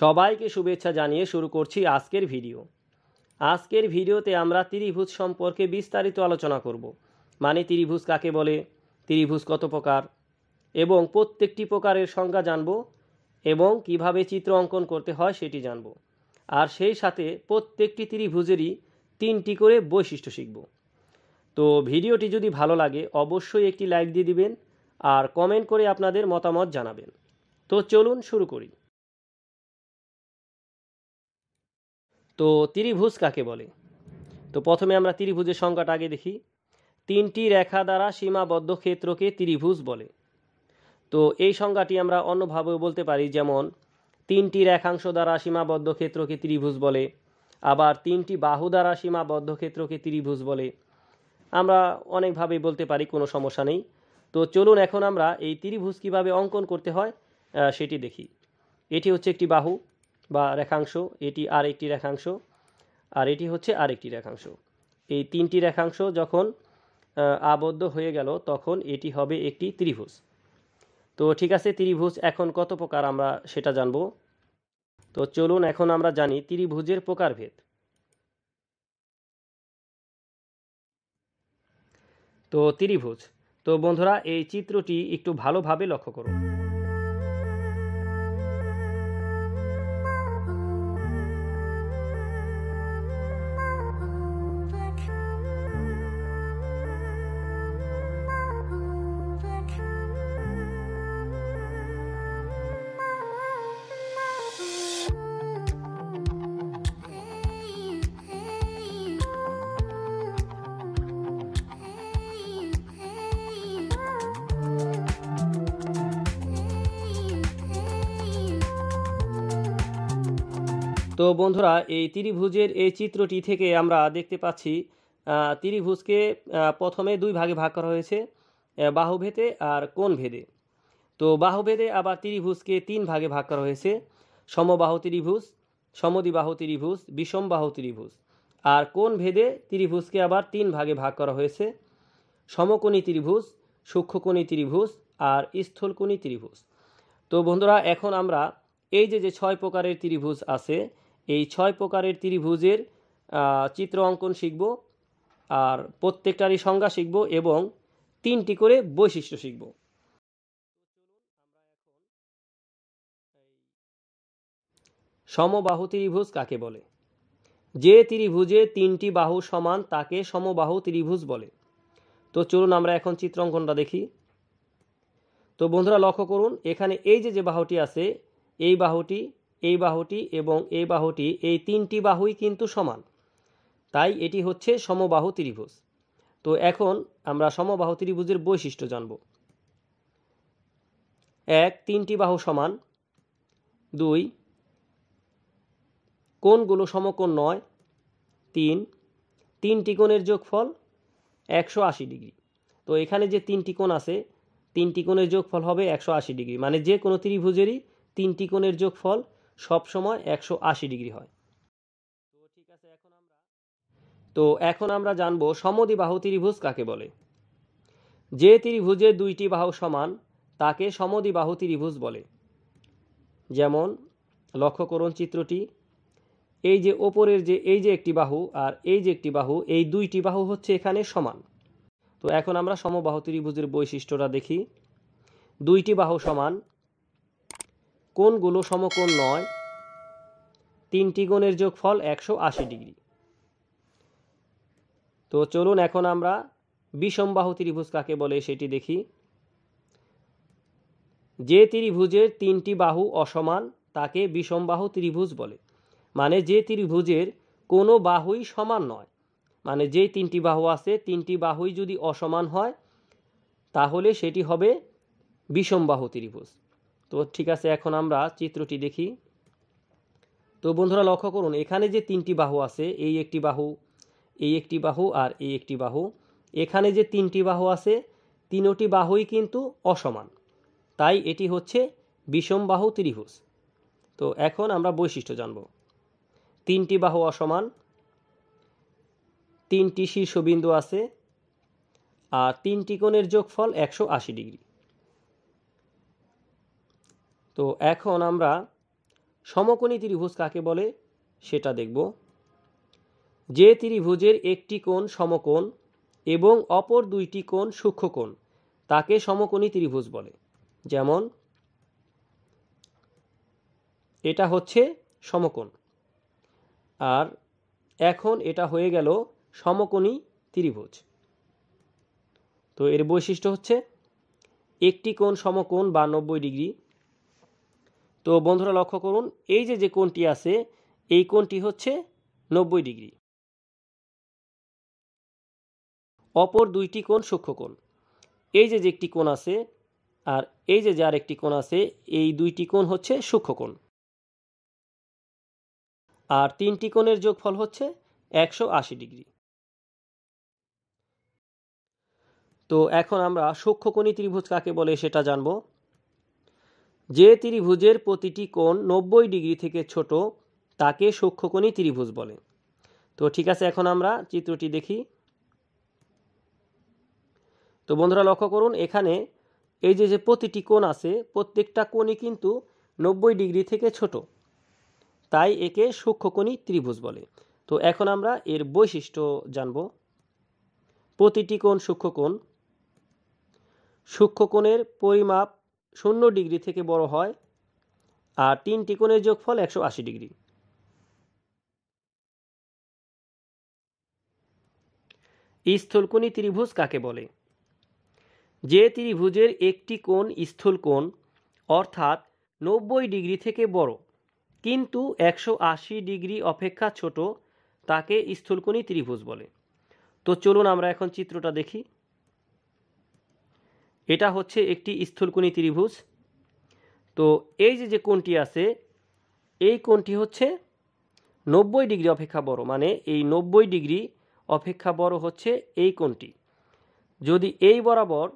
সবাইকে শুভেচ্ছা জানিয়ে শুরু করছি আজকের ভিডিও আজকের ভিডিওতে আমরা ত্রিভুজ সম্পর্কে বিস্তারিত আলোচনা করব মানে ত্রিভুজ কাকে বলে ত্রিভুজ কত প্রকার এবং প্রত্যেকটি প্রকারের সংজ্ঞা জানব এবং কিভাবে চিত্র অঙ্কন করতে হয় সেটি জানব আর সেই সাথে প্রত্যেকটি ত্রিভুজেরই তিনটি করে বৈশিষ্ট্য শিখব তো ভিডিওটি যদি ভালো লাগে অবশ্যই একটি লাইক দিয়ে দিবেন আর কমেন্ট করে আপনাদের মতামত জানাবেন তো চলুন শুরু করি তো ত্রিভুজ কাকে বলে তো প্রথমে আমরা ত্রিভুজের সংখ্যাটা আগে দেখি তিনটি রেখা দ্বারা সীমাবদ্ধ ক্ষেত্রকে ত্রিভুজ বলে তো এই সংজ্ঞাটি আমরা অন্যভাবেও বলতে পারি যেমন তিনটি রেখাংশ দ্বারা সীমাবদ্ধ ক্ষেত্রকে ত্রিভুজ বলে আবার তিনটি বাহু দ্বারা সীমাবদ্ধ ক্ষেত্রকে ত্রিভুজ বলে আমরা অনেকভাবেই বলতে পারি কোনো সমস্যা নেই তো চলুন এখন আমরা এই ত্রিভুজ কিভাবে অঙ্কন করতে হয় সেটি দেখি এটি হচ্ছে একটি বাহু বা রেখাংশ এটি আর একটি রেখাংশ আর এটি হচ্ছে আর একটি রেখাংশ এই তিনটি রেখাংশ যখন আবদ্ধ হয়ে গেল তখন এটি হবে একটি ত্রিভুজ তো ঠিক আছে ত্রিভুজ এখন কত প্রকার আমরা সেটা জানব তো চলুন এখন আমরা জানি ত্রিভুজের প্রকারভেদ তো ত্রিভুজ তো বন্ধুরা এই চিত্রটি একটু ভালোভাবে লক্ষ্য করুন তো বন্ধুরা এই ত্রিভুজের এই চিত্রটি থেকে আমরা দেখতে পাচ্ছি ত্রিভুজকে প্রথমে দুই ভাগে ভাগ করা হয়েছে বাহুভেদে আর কোন ভেদে তো বাহুভেদে আবার ত্রিভুজকে তিন ভাগে ভাগ করা হয়েছে সমবাহু ত্রিভুজ সমদিবাহু ত্রিভুজ বিষমবাহু ত্রিভুজ আর কোন ভেদে ত্রিভুজকে আবার তিন ভাগে ভাগ করা হয়েছে সমকোণী ত্রিভুজ সূক্ষ্মকোণী ত্রিভুজ আর স্থলকোণী ত্রিভুজ তো বন্ধুরা এখন আমরা এই যে যে ছয় প্রকারের ত্রিভুজ আছে এই ছয় প্রকারের ত্রিভুজের চিত্র অঙ্কন শিখব আর প্রত্যেকটারই সংজ্ঞা শিখব এবং তিনটি করে বৈশিষ্ট্য শিখব সমবাহু ত্রিভুজ কাকে বলে যে ত্রিভুজে তিনটি বাহু সমান তাকে সমবাহু ত্রিভুজ বলে তো চলুন আমরা এখন চিত্র অঙ্কনটা দেখি তো বন্ধুরা লক্ষ্য করুন এখানে এই যে যে বাহুটি আছে এই বাহুটি এই বাহুটি এবং এই বাহুটি এই তিনটি বাহুই কিন্তু সমান তাই এটি হচ্ছে সমবাহু ত্রিভুজ তো এখন আমরা সমবাহু ত্রিভুজের বৈশিষ্ট্য জানব এক তিনটি বাহু সমান দুই কোণগুলো সমকোণ নয় তিন তিনটি কোণের যোগফল একশো আশি ডিগ্রি তো এখানে যে তিনটি কোণ আছে তিনটি কোণের যোগফল হবে একশো আশি ডিগ্রি মানে যে কোনো ত্রিভুজেরই তিনটি কোণের যোগফল সবসময় একশো আশি ডিগ্রি হয় তো এখন আমরা জানব সমদিবাহু ত্রিভুজ কাকে বলে যে ত্রিভুজে দুইটি বাহু সমান তাকে সমদিবাহু ত্রিভুজ বলে যেমন লক্ষ্য করুন চিত্রটি এই যে ওপরের যে এই যে একটি বাহু আর এই যে একটি বাহু এই দুইটি বাহু হচ্ছে এখানে সমান তো এখন আমরা সমবাহু ত্রিভুজের বৈশিষ্ট্যটা দেখি দুইটি বাহু সমান কোণগুলো সমকোণ নয় তিনটি কোণের যোগফল একশো আশি ডিগ্রি তো চলুন এখন আমরা বিষমবাহু ত্রিভুজ কাকে বলে সেটি দেখি যে ত্রিভুজের তিনটি বাহু অসমান তাকে বিষমবাহু ত্রিভুজ বলে মানে যে ত্রিভুজের কোনো বাহুই সমান নয় মানে যে তিনটি বাহু আছে তিনটি বাহুই যদি অসমান হয় তাহলে সেটি হবে বিষমবাহু ত্রিভুজ তো ঠিক আছে এখন আমরা চিত্রটি দেখি তো বন্ধুরা লক্ষ্য করুন এখানে যে তিনটি বাহু আছে এই একটি বাহু এই একটি বাহু আর এই একটি বাহু এখানে যে তিনটি বাহু আছে তিনটি বাহুই কিন্তু অসমান তাই এটি হচ্ছে বিষম বাহু ত্রিভুজ তো এখন আমরা বৈশিষ্ট্য জানব তিনটি বাহু অসমান তিনটি শীর্ষবিন্দু আছে আর তিনটি কোণের যোগফল একশো আশি ডিগ্রি তো এখন আমরা সমকোণী ত্রিভুজ কাকে বলে সেটা দেখব যে ত্রিভুজের একটি কোণ সমকোণ এবং অপর দুইটি কোণ সূক্ষ্মকোণ তাকে সমকোণী ত্রিভুজ বলে যেমন এটা হচ্ছে সমকোণ আর এখন এটা হয়ে গেল সমকোণী ত্রিভুজ তো এর বৈশিষ্ট্য হচ্ছে একটি কোণ সমকোণ বা নব্বই ডিগ্রি তো বন্ধুরা লক্ষ্য করুন এই যে যে কোণটি আছে এই কোণটি হচ্ছে নব্বই ডিগ্রি অপর দুইটি কোণ সূক্ষ্মকোণ এই যে যে একটি কোণ আছে আর এই যে যার একটি কোণ আছে এই দুইটি কোণ হচ্ছে সূক্ষ্মকোণ আর তিনটি কোণের যোগফল হচ্ছে একশো আশি ডিগ্রি তো এখন আমরা সূক্ষ্মকোণী ত্রিভুজ কাকে বলে সেটা জানবো যে ত্রিভুজের প্রতিটি কোণ নব্বই ডিগ্রি থেকে ছোট তাকে সূক্ষ্মকোণী ত্রিভুজ বলে তো ঠিক আছে এখন আমরা চিত্রটি দেখি তো বন্ধুরা লক্ষ্য করুন এখানে এই যে যে প্রতিটি কোণ আছে প্রত্যেকটা কোণই কিন্তু নব্বই ডিগ্রি থেকে ছোট তাই একে সূক্ষ্মকোণী ত্রিভুজ বলে তো এখন আমরা এর বৈশিষ্ট্য জানব প্রতিটি কোণ সূক্ষ্মকোণ সূক্ষ্মকোণের পরিমাপ শূন্য ডিগ্রি থেকে বড় হয় আর তিনটি কোণের যোগফল একশো আশি ডিগ্রি স্থলকোণী ত্রিভুজ কাকে বলে যে ত্রিভুজের একটি কোণ স্থলকোণ অর্থাৎ নব্বই ডিগ্রি থেকে বড় কিন্তু একশো আশি ডিগ্রি অপেক্ষা ছোট তাকে স্থলকোণী ত্রিভুজ বলে তো চলুন আমরা এখন চিত্রটা দেখি এটা হচ্ছে একটি স্থূলকোণী ত্রিভুজ তো এই যে যে কোণটি আছে এই কোণটি হচ্ছে নব্বই ডিগ্রি অপেক্ষা বড় মানে এই নব্বই ডিগ্রি অপেক্ষা বড় হচ্ছে এই কোণটি যদি এই বরাবর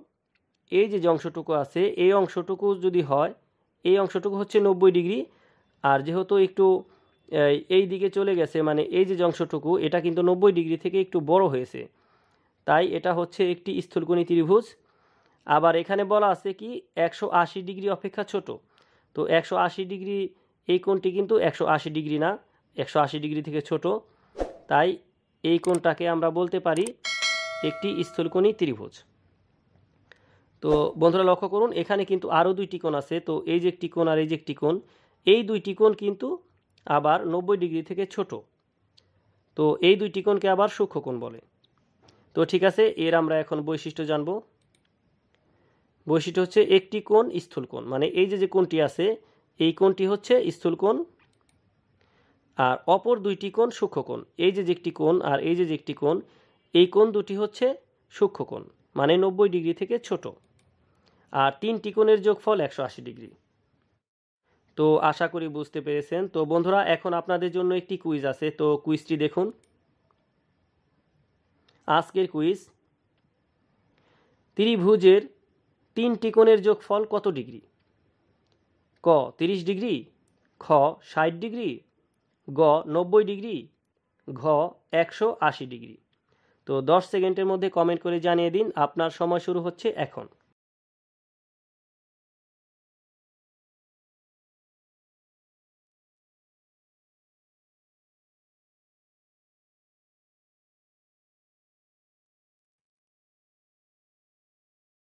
এই যে যে অংশটুকু আছে এই অংশটুকু যদি হয় এই অংশটুকু হচ্ছে নব্বই ডিগ্রি আর যেহেতু একটু এই দিকে চলে গেছে মানে এই যে অংশটুকু এটা কিন্তু নব্বই ডিগ্রি থেকে একটু বড় হয়েছে তাই এটা হচ্ছে একটি স্থূলকোণী ত্রিভুজ আবার এখানে বলা আছে কি একশো আশি ডিগ্রি অপেক্ষা ছোট তো একশো আশি ডিগ্রি এই কোণটি কিন্তু একশো আশি ডিগ্রি না একশো আশি ডিগ্রি থেকে ছোট তাই এই কোণটাকে আমরা বলতে পারি একটি স্থলকোণী ত্রিভুজ তো বন্ধুরা লক্ষ্য করুন এখানে কিন্তু আরও দুইটি কোণ আছে তো এই যে একটি কোণ আর এই যে একটি কোণ এই দুইটি কোণ কিন্তু আবার নব্বই ডিগ্রি থেকে ছোট তো এই দুইটি কোণকে আবার সূক্ষ্মকোণ বলে তো ঠিক আছে এর আমরা এখন বৈশিষ্ট্য জানবো বৈশিষ্ট্য হচ্ছে একটি কোণ স্থূল মানে এই যে যে কোণটি আছে এই কোণটি হচ্ছে স্থূল আর অপর দুইটি কোণ সূক্ষ্ম এই যে যে একটি কোণ আর এই যে যে একটি কোণ এই কোণ দুটি হচ্ছে সূক্ষ্ম কোণ মানে নব্বই ডিগ্রি থেকে ছোট আর তিনটি কোণের যোগফল একশো আশি ডিগ্রি তো আশা করি বুঝতে পেরেছেন তো বন্ধুরা এখন আপনাদের জন্য একটি কুইজ আছে তো কুইজটি দেখুন আজকের কুইজ ত্রিভুজের তিনটি কোণের যোগফল কত ডিগ্রি ক তিরিশ ডিগ্রি খ ষাট ডিগ্রি গ নব্বই ডিগ্রি ঘ একশো আশি ডিগ্রি তো দশ সেকেন্ডের মধ্যে কমেন্ট করে জানিয়ে দিন আপনার সময় শুরু হচ্ছে এখন